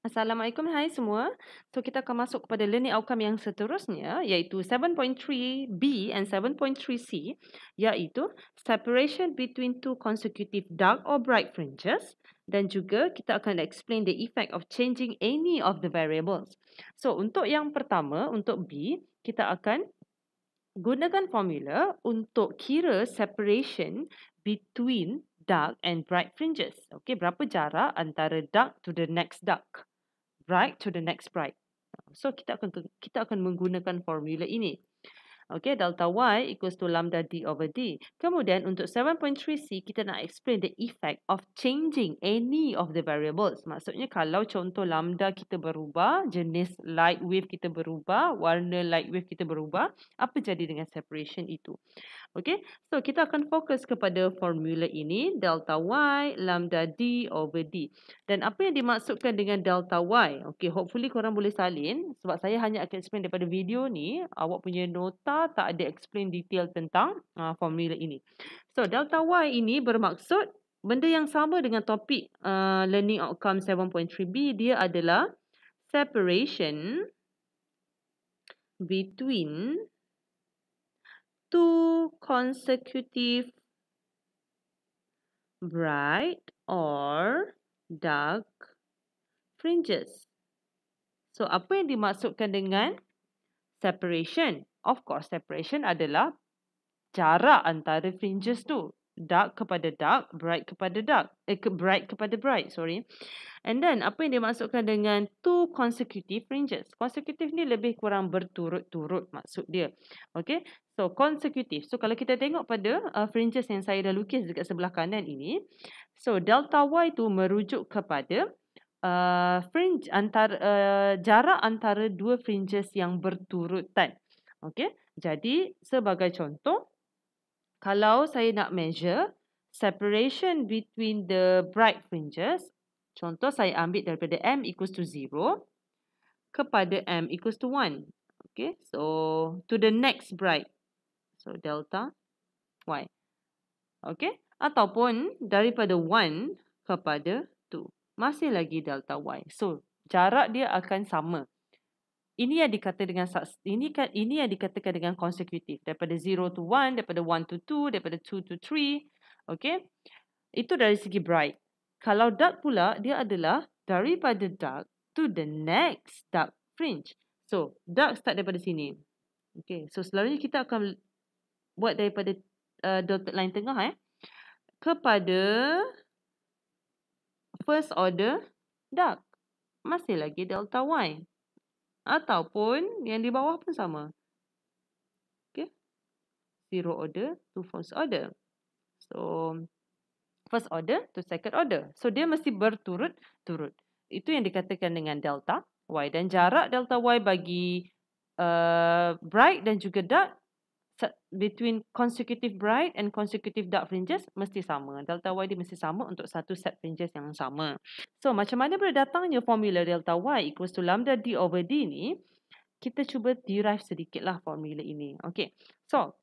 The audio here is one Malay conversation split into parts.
Assalamualaikum hai semua. So kita akan masuk kepada learning outcome yang seterusnya iaitu 7.3B and 7.3C iaitu separation between two consecutive dark or bright fringes dan juga kita akan explain the effect of changing any of the variables. So untuk yang pertama untuk B kita akan gunakan formula untuk kira separation between dark and bright fringes. Okey berapa jarak antara dark to the next dark? right to the next byte. So kita akan kita akan menggunakan formula ini. Okay, delta y equals to lambda d over d. Kemudian untuk 7.3c, kita nak explain the effect of changing any of the variables. Maksudnya kalau contoh lambda kita berubah, jenis light wave kita berubah, warna light wave kita berubah, apa jadi dengan separation itu? Okay, so kita akan fokus kepada formula ini, delta y lambda d over d. Dan apa yang dimaksudkan dengan delta y? Okay, hopefully korang boleh salin sebab saya hanya akan explain daripada video ni. Awak punya nota tak ada explain detail tentang uh, formula ini. So, delta y ini bermaksud benda yang sama dengan topik uh, learning outcome 7.3b, dia adalah separation between two consecutive bright or dark fringes. So, apa yang dimaksudkan dengan separation? Of course, separation adalah jarak antara fringes tu dark kepada dark, bright kepada dark. Eh, bright kepada bright, sorry. And then, apa yang dia dengan two consecutive fringes? Consecutive ni lebih kurang berturut-turut maksud dia. Okay, so consecutive. So, kalau kita tengok pada uh, fringes yang saya dah lukis dekat sebelah kanan ini. So, delta Y tu merujuk kepada uh, fringe antara uh, jarak antara dua fringes yang berturutan. Okay, jadi sebagai contoh, kalau saya nak measure separation between the bright fringes, contoh saya ambil daripada M equals to 0 kepada M equals to 1. Okay, so to the next bright. So delta Y. Okay, ataupun daripada 1 kepada 2. Masih lagi delta Y. So jarak dia akan sama ini yang dikata dengan ini kan ini yang dikatakan dengan consecutive daripada 0 to 1 daripada 1 to 2 daripada 2 to 3 okey itu dari segi bright kalau dark pula dia adalah daripada dark to the next dark fringe so dark start daripada sini okey so selalunya kita akan buat daripada uh, dotted line tengah eh kepada first order dark masih lagi delta y ataupun yang di bawah pun sama. Okay. Zero order to first order. So, first order to second order. So, dia mesti berturut-turut. Itu yang dikatakan dengan delta y. Dan jarak delta y bagi uh, bright dan juga dark between consecutive bright and consecutive dark fringes mesti sama. Delta Y dia mesti sama untuk satu set fringes yang sama. So macam mana bila datangnya formula delta Y equals to lambda D over D ni, kita cuba derive sedikit lah formula ini. Okay, so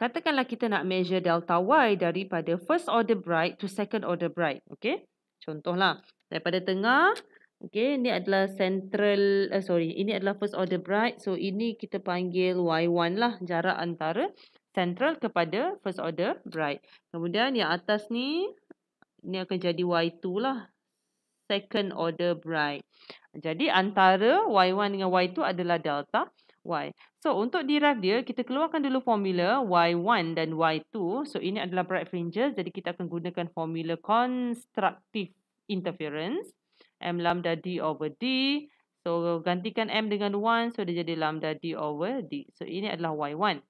katakanlah kita nak measure delta Y daripada first order bright to second order bright. Okay, contohlah daripada tengah Okay, ini adalah central, uh, sorry, ini adalah first order bright. So, ini kita panggil Y1 lah, jarak antara central kepada first order bright. Kemudian yang atas ni, ni akan jadi Y2 lah, second order bright. Jadi, antara Y1 dengan Y2 adalah delta Y. So, untuk derive dia, kita keluarkan dulu formula Y1 dan Y2. So, ini adalah bright fringes. Jadi, kita akan gunakan formula constructive interference. M lambda D over D. So, gantikan M dengan 1. So, dia jadi lambda D over D. So, ini adalah Y1.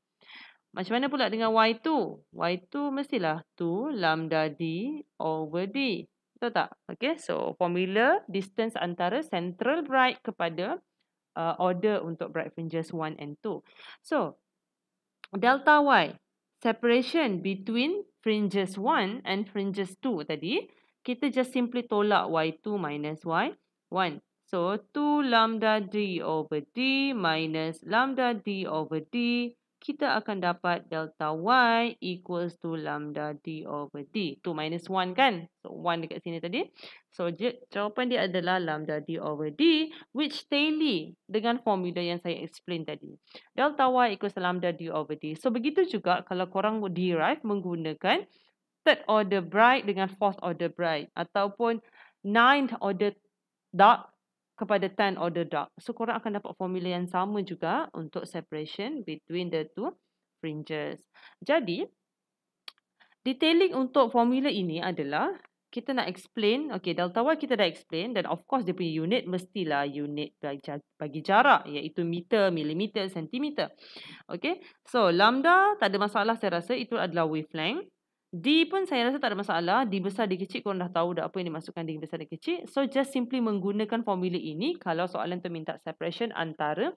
Macam mana pula dengan Y2? Y2 mestilah 2 lambda D over D. Betul tak? Okay. So, formula distance antara central bright kepada uh, order untuk bright fringes 1 and 2. So, delta Y. Separation between fringes 1 and fringes 2 tadi kita just simply tolak y2 minus y1. So, 2 lambda d over d minus lambda d over d. Kita akan dapat delta y equals to lambda d over d. 2 minus 1 kan? So, 1 dekat sini tadi. So, jawapan dia adalah lambda d over d. Which tally dengan formula yang saya explain tadi. Delta y equals lambda d over d. So, begitu juga kalau korang derive menggunakan third order bright dengan fourth order bright ataupun ninth order dark kepada ten order dark. So korang akan dapat formula yang sama juga untuk separation between the two fringes. Jadi detailing untuk formula ini adalah kita nak explain, okay, delta Y kita dah explain dan of course dia punya unit mestilah unit bagi jarak iaitu meter, millimeter, sentimeter. Okay, so lambda tak ada masalah saya rasa itu adalah wavelength. D pun saya rasa tak ada masalah. D besar, D kecil korang dah tahu dah apa yang dimasukkan D besar, D kecil. So just simply menggunakan formula ini kalau soalan tu minta separation antara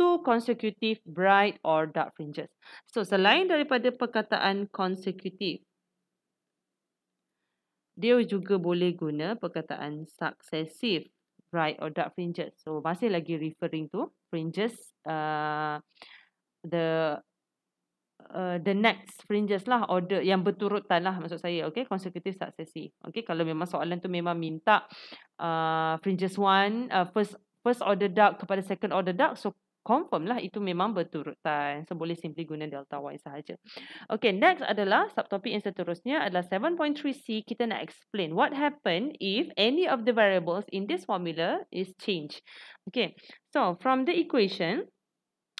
two consecutive bright or dark fringes. So selain daripada perkataan consecutive, dia juga boleh guna perkataan successive bright or dark fringes. So masih lagi referring to fringes uh, the uh, the next fringes lah order yang berturutan lah maksud saya okay consecutive sesi, okay kalau memang soalan tu memang minta uh, fringes one uh, first first order dark kepada second order dark, so confirm lah itu memang berturutan so boleh simply guna delta y sahaja okay next adalah subtopik yang seterusnya adalah 7.3c kita nak explain what happen if any of the variables in this formula is change, okay so from the equation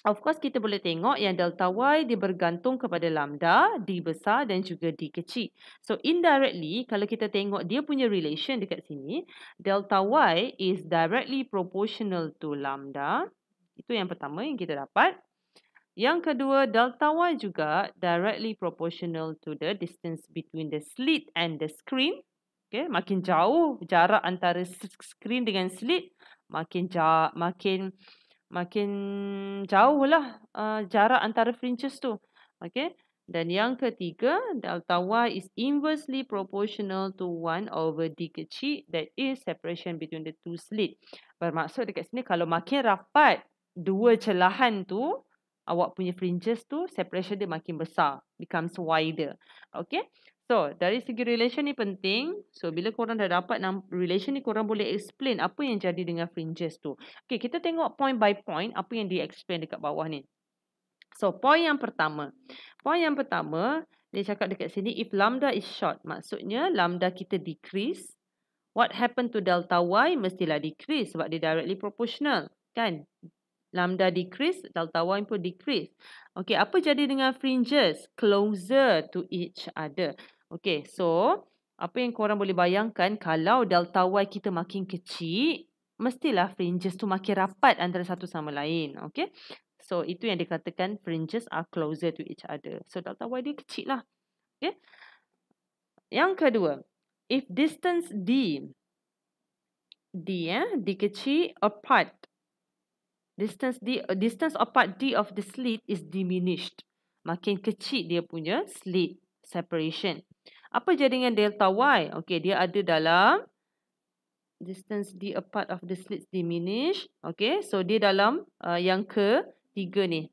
Of course, kita boleh tengok yang delta y dia bergantung kepada lambda, d besar dan juga d kecil. So, indirectly, kalau kita tengok dia punya relation dekat sini, delta y is directly proportional to lambda. Itu yang pertama yang kita dapat. Yang kedua, delta y juga directly proportional to the distance between the slit and the screen. Okay, makin jauh jarak antara screen dengan slit, makin jauh, makin jauh makin jauh lah uh, jarak antara fringes tu. Okay. Dan yang ketiga, delta Y is inversely proportional to 1 over D kecil. That is separation between the two slit. Bermaksud dekat sini, kalau makin rapat dua celahan tu, awak punya fringes tu, separation dia makin besar. Becomes wider. Okay. So, dari segi relation ni penting. So, ya. bila korang dah dapat relation ni, korang boleh explain apa yang jadi dengan fringes tu. Okay, kita tengok point by point apa yang di-explain dekat bawah ni. So, point yang pertama. Point yang pertama, dia cakap dekat sini, if lambda is short, maksudnya lambda kita decrease, what happen to delta y mestilah decrease sebab dia directly proportional. Kan? Lambda decrease, delta y pun decrease. Okay, apa jadi dengan fringes? Closer to each other. Okay, so apa yang korang boleh bayangkan kalau delta Y kita makin kecil, mestilah fringes tu makin rapat antara satu sama lain. Okay, so itu yang dikatakan fringes are closer to each other. So delta Y dia kecil lah. Okay. Yang kedua, if distance D, D eh, D kecil apart, distance D, distance apart D of the slit is diminished. Makin kecil dia punya slit separation. Apa jaringan delta y? Okey, dia ada dalam distance d a part of the slits diminish. Okey, so dia dalam uh, yang ke tiga ni.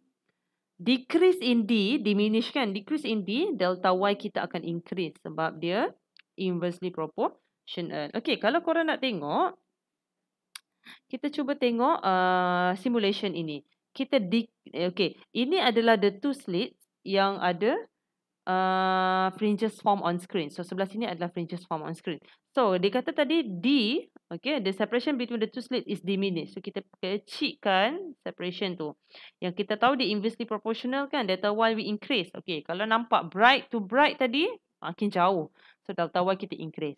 Decrease in d, diminish kan? Decrease in d, delta y kita akan increase sebab dia inversely proportional. Okey, kalau korang nak tengok, kita cuba tengok uh, simulation ini. Kita di, eh, okey, ini adalah the two slits yang ada uh, fringes form on screen. So sebelah sini adalah fringes form on screen. So dia kata tadi D, okay, the separation between the two slit is diminished. So kita kecikkan separation tu. Yang kita tahu dia inversely proportional kan, delta Y we increase. Okay, kalau nampak bright to bright tadi, makin jauh. So delta Y kita increase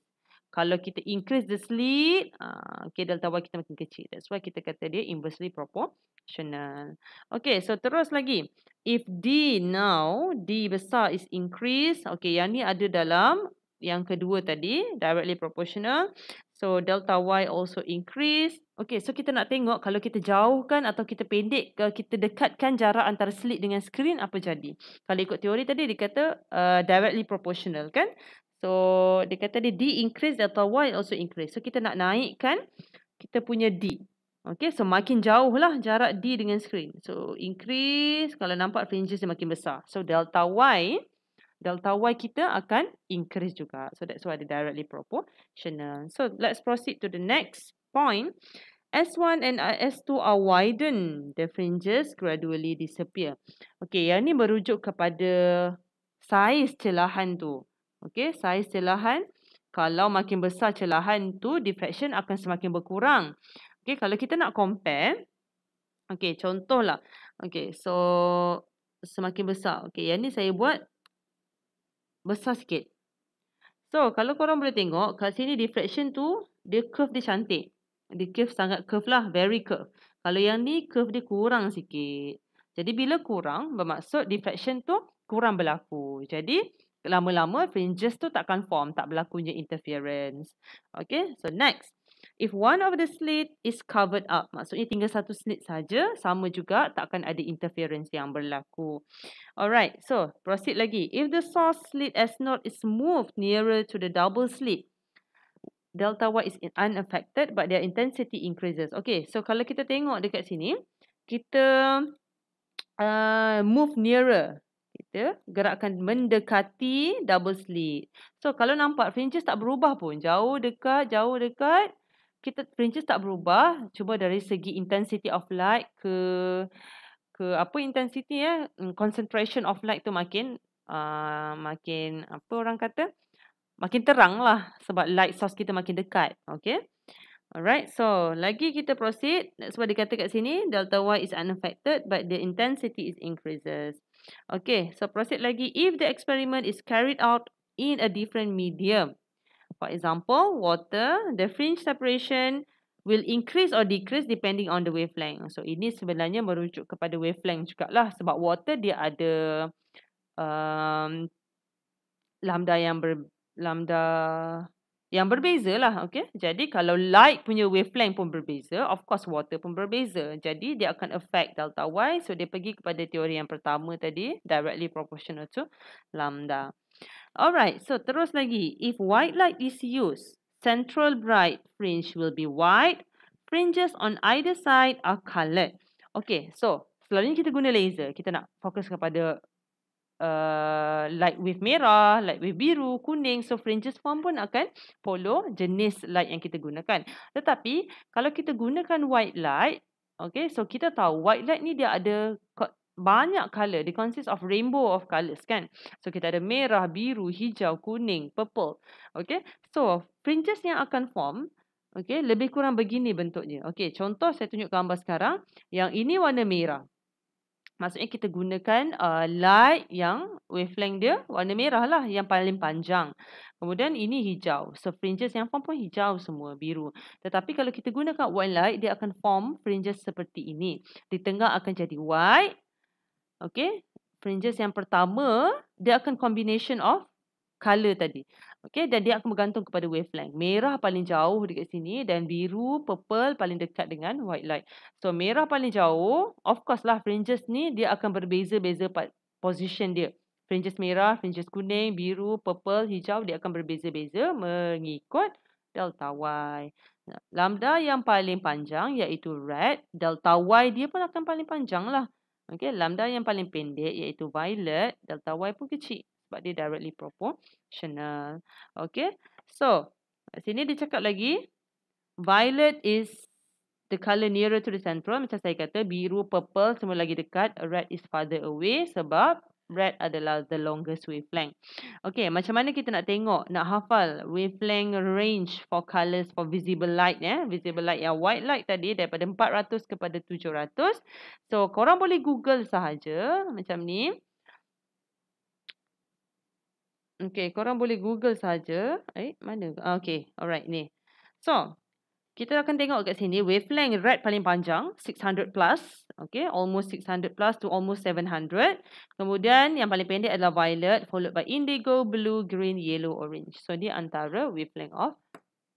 kalau kita increase the slit, uh, ah, okay, delta Y kita makin kecil. That's why kita kata dia inversely proportional. Okay, so terus lagi. If D now, D besar is increase, Okay, yang ni ada dalam yang kedua tadi, directly proportional. So, delta Y also increase. Okay, so kita nak tengok kalau kita jauhkan atau kita pendek, kalau kita dekatkan jarak antara slit dengan screen, apa jadi? Kalau ikut teori tadi, dia kata uh, directly proportional, kan? So, dia kata dia D increase atau Y also increase. So, kita nak naikkan kita punya D. Okay, so makin jauh lah jarak D dengan screen. So, increase kalau nampak fringes dia makin besar. So, delta Y, delta Y kita akan increase juga. So, that's why dia directly proportional. So, let's proceed to the next point. S1 and uh, S2 are widened. The fringes gradually disappear. Okay, yang ni merujuk kepada size celahan tu. Okey, saiz celahan. Kalau makin besar celahan tu, diffraction akan semakin berkurang. Okey, kalau kita nak compare. Okey, contohlah. Okey, so semakin besar. Okey, yang ni saya buat besar sikit. So, kalau korang boleh tengok, kat sini diffraction tu, dia curve dia cantik. Dia curve sangat curve lah, very curve. Kalau yang ni, curve dia kurang sikit. Jadi, bila kurang, bermaksud diffraction tu kurang berlaku. Jadi, lama-lama fringes tu takkan form, tak berlakunya interference. Okay, so next. If one of the slit is covered up, maksudnya tinggal satu slit saja, sama juga takkan ada interference yang berlaku. Alright, so proceed lagi. If the source slit S0 is moved nearer to the double slit, delta Y is unaffected but their intensity increases. Okay, so kalau kita tengok dekat sini, kita uh, move nearer kita gerakkan mendekati double slit. So kalau nampak fringes tak berubah pun, jauh dekat, jauh dekat, kita fringes tak berubah. Cuba dari segi intensity of light ke ke apa intensity ya, concentration of light tu makin uh, makin apa orang kata? Makin terang lah sebab light source kita makin dekat. Okay. Alright, so lagi kita proceed. That's what dia kat sini, delta Y is unaffected but the intensity is increases. Okay, so proceed lagi. If the experiment is carried out in a different medium, for example, water, the fringe separation will increase or decrease depending on the wavelength. So, ini sebenarnya merujuk kepada wavelength juga lah. Sebab water dia ada um, lambda yang ber, lambda yang berbeza lah. Okay? Jadi kalau light punya wavelength pun berbeza, of course water pun berbeza. Jadi dia akan affect delta Y. So dia pergi kepada teori yang pertama tadi, directly proportional to lambda. Alright, so terus lagi. If white light is used, central bright fringe will be white. Fringes on either side are coloured. Okay, so selalunya kita guna laser. Kita nak fokus kepada... Uh, light wave merah, light wave biru, kuning. So fringes form pun akan follow jenis light yang kita gunakan. Tetapi kalau kita gunakan white light, okay, so kita tahu white light ni dia ada banyak color. Dia consists of rainbow of colors kan. So kita ada merah, biru, hijau, kuning, purple. Okay, so fringes yang akan form, okay, lebih kurang begini bentuknya. Okay, contoh saya tunjuk gambar sekarang. Yang ini warna merah. Maksudnya kita gunakan uh, light yang wavelength dia warna merah lah yang paling panjang. Kemudian ini hijau. So fringes yang form pun hijau semua, biru. Tetapi kalau kita gunakan white light, dia akan form fringes seperti ini. Di tengah akan jadi white. Okay. Fringes yang pertama, dia akan combination of color tadi. Okay, dan dia akan bergantung kepada wavelength. Merah paling jauh dekat sini dan biru, purple paling dekat dengan white light. So, merah paling jauh, of course lah fringes ni dia akan berbeza-beza position dia. Fringes merah, fringes kuning, biru, purple, hijau dia akan berbeza-beza mengikut delta Y. Lambda yang paling panjang iaitu red, delta Y dia pun akan paling panjang lah. Okay, lambda yang paling pendek iaitu violet, delta Y pun kecil sebab dia directly proportional. Okay. So, sini dia cakap lagi, violet is the color nearer to the central. Macam saya kata, biru, purple, semua lagi dekat. Red is farther away sebab red adalah the longest wavelength. Okay, macam mana kita nak tengok, nak hafal wavelength range for colors for visible light. Eh? Visible light yang white light tadi daripada 400 kepada 700. So, korang boleh google sahaja macam ni. Okay, korang boleh google saja. Eh, mana? Ah, okay, alright, ni. So, kita akan tengok kat sini, wavelength red paling panjang, 600 plus. Okay, almost 600 plus to almost 700. Kemudian, yang paling pendek adalah violet, followed by indigo, blue, green, yellow, orange. So, dia antara wavelength of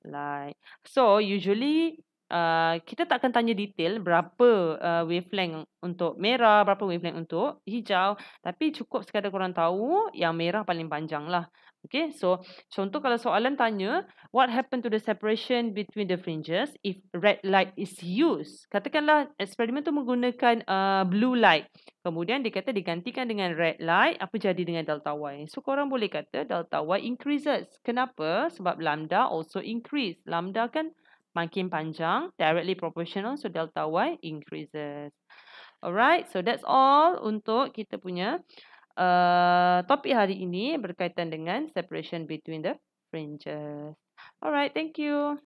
light. So, usually, uh, kita tak akan tanya detail berapa uh, wavelength untuk merah, berapa wavelength untuk hijau. Tapi cukup sekadar korang tahu yang merah paling panjang lah. Okay, so contoh kalau soalan tanya, what happen to the separation between the fringes if red light is used? Katakanlah eksperimen tu menggunakan uh, blue light. Kemudian dia kata digantikan dengan red light, apa jadi dengan delta Y? So korang boleh kata delta Y increases. Kenapa? Sebab lambda also increase. Lambda kan makin panjang, directly proportional, so delta y increases. Alright, so that's all untuk kita punya uh, topik hari ini berkaitan dengan separation between the fringes. Alright, thank you.